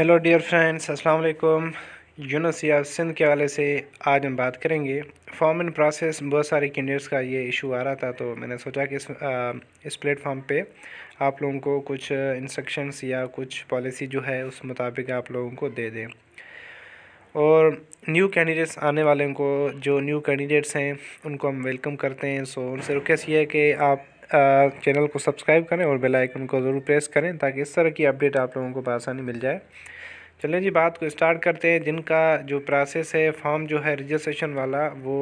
hello dear friends अस्सलाम वालेकुम यूनोसिया सिंध के हवाले से आज हम बात करेंगे फॉर्म इन प्रोसेस बहुत सारे कैंडिडेट्स का ये इशू आ रहा था तो मैंने सोचा कि इस आ, इस प्लेटफॉर्म पे आप लोगों को कुछ इंस्ट्रक्शंस या कुछ पॉलिसी जो है उस मुताबिक आप लोगों को दे दें और न्यू कैंडिडेट्स आने वाले को जो न्यू कैंडिडेट्स हैं उनको हम वेलकम करते हैं सो उनसे रिक्वेस्ट ये है कि आप चैनल को सब्सक्राइब करें और बेल आइकन को ज़रूर प्रेस करें ताकि इस तरह की अपडेट आप लोगों को आसानी मिल जाए चलें जी बात को स्टार्ट करते हैं जिनका जो प्रोसेस है फॉर्म जो है रजिस्ट्रेशन वाला वो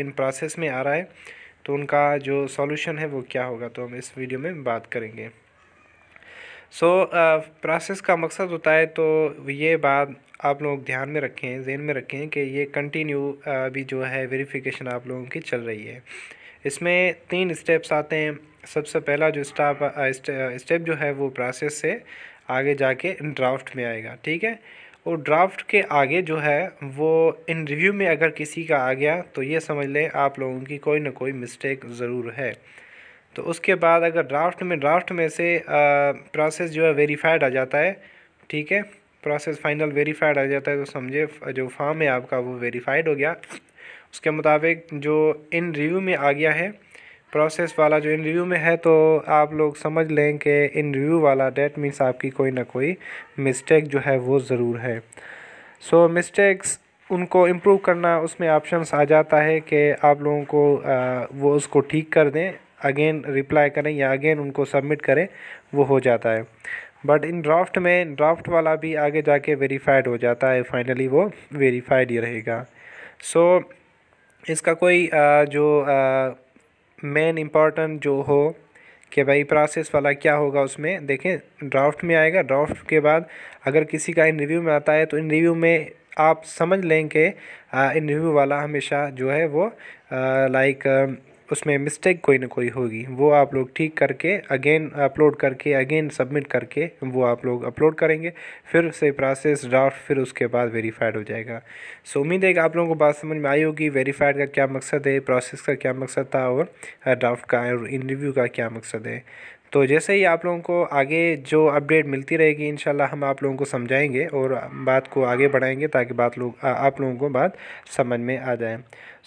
इन प्रोसेस में आ रहा है तो उनका जो सॉल्यूशन है वो क्या होगा तो हम इस वीडियो में बात करेंगे सो so, प्रोसेस का मकसद होता है तो ये बात आप लोग ध्यान में रखें जहन में रखें कि ये कंटिन्यू अभी जो है वेरिफिकेशन आप लोगों की चल रही है इसमें तीन स्टेप्स आते हैं सबसे पहला जो स्टाप स्टेप जो है वो प्रोसेस से आगे जाके ड्राफ्ट में आएगा ठीक है और ड्राफ्ट के आगे जो है वो इन रिव्यू में अगर किसी का आ गया तो ये समझ लें आप लोगों की कोई ना कोई मिस्टेक ज़रूर है तो उसके बाद अगर ड्राफ्ट में ड्राफ्ट में से प्रोसेस जो है वेरीफाइड आ जाता है ठीक है प्रोसेस फाइनल वेरीफाइड आ जाता है तो समझे जो फॉर्म है आपका वो वेरीफाइड हो गया उसके मुताबिक जो इन रिव्यू में आ गया है प्रोसेस वाला जो इन रिव्यू में है तो आप लोग समझ लें कि इन रिव्यू वाला डेट मीन्स आपकी कोई ना कोई मिस्टेक जो है वो ज़रूर है सो so, मिस्टेक्स उनको इम्प्रूव करना उसमें ऑप्शंस आ जाता है कि आप लोगों को आ, वो उसको ठीक कर दें अगेन रिप्लाई करें या अगेन उनको सबमिट करें वो हो जाता है बट इन ड्राफ्ट में ड्राफ्ट वाला भी आगे जाके वेरीफाइड हो जाता है फाइनली वो वेरीफाइड ही रहेगा सो so, इसका कोई जो मेन इम्पॉर्टेंट जो हो कि भाई प्रोसेस वाला क्या होगा उसमें देखें ड्राफ्ट में आएगा ड्राफ्ट के बाद अगर किसी का इन रिव्यू में आता है तो इन रिव्यू में आप समझ लें कि इन रिव्यू वाला हमेशा जो है वो लाइक उसमें मिस्टेक कोई ना कोई होगी वो आप लोग ठीक करके अगेन अपलोड करके अगेन सबमिट करके वो आप लोग अपलोड करेंगे फिर से प्रोसेस ड्राफ्ट फिर उसके बाद वेरीफाइड हो जाएगा सो उम्मीद है कि आप लोगों को बात समझ में आई होगी वेरीफाइड का क्या मकसद है प्रोसेस का क्या मकसद था और ड्राफ्ट का और इंटरव्यू का क्या मकसद है तो जैसे ही आप लोगों को आगे जो अपडेट मिलती रहेगी इन हम आप लोगों को समझाएंगे और बात को आगे बढ़ाएंगे ताकि बात लोग आप लोगों को बात समझ में आ जाए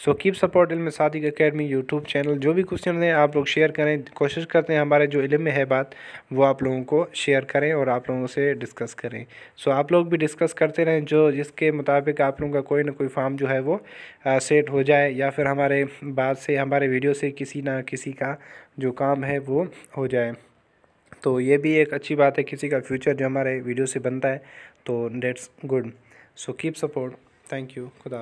सो कीप सपोर्ट इल्म सादिक अकेडमी यूट्यूब चैनल जो भी क्वेश्चन हैं आप लोग शेयर करें कोशिश करते हैं हमारे जो इलम में है बात वो आप लोगों को शेयर करें और आप लोगों से डिस्कस करें सो आप लोग भी डिस्कस करते रहें जो जिसके मुताबिक आप लोगों का कोई ना कोई फॉर्म जो है वो आ, सेट हो जाए या फिर हमारे बात से हमारे वीडियो से किसी ना किसी का जो काम है वो हो जाए तो ये भी एक अच्छी बात है किसी का फ्यूचर जो हमारे वीडियो से बनता है तो that's good so keep support thank you खुदा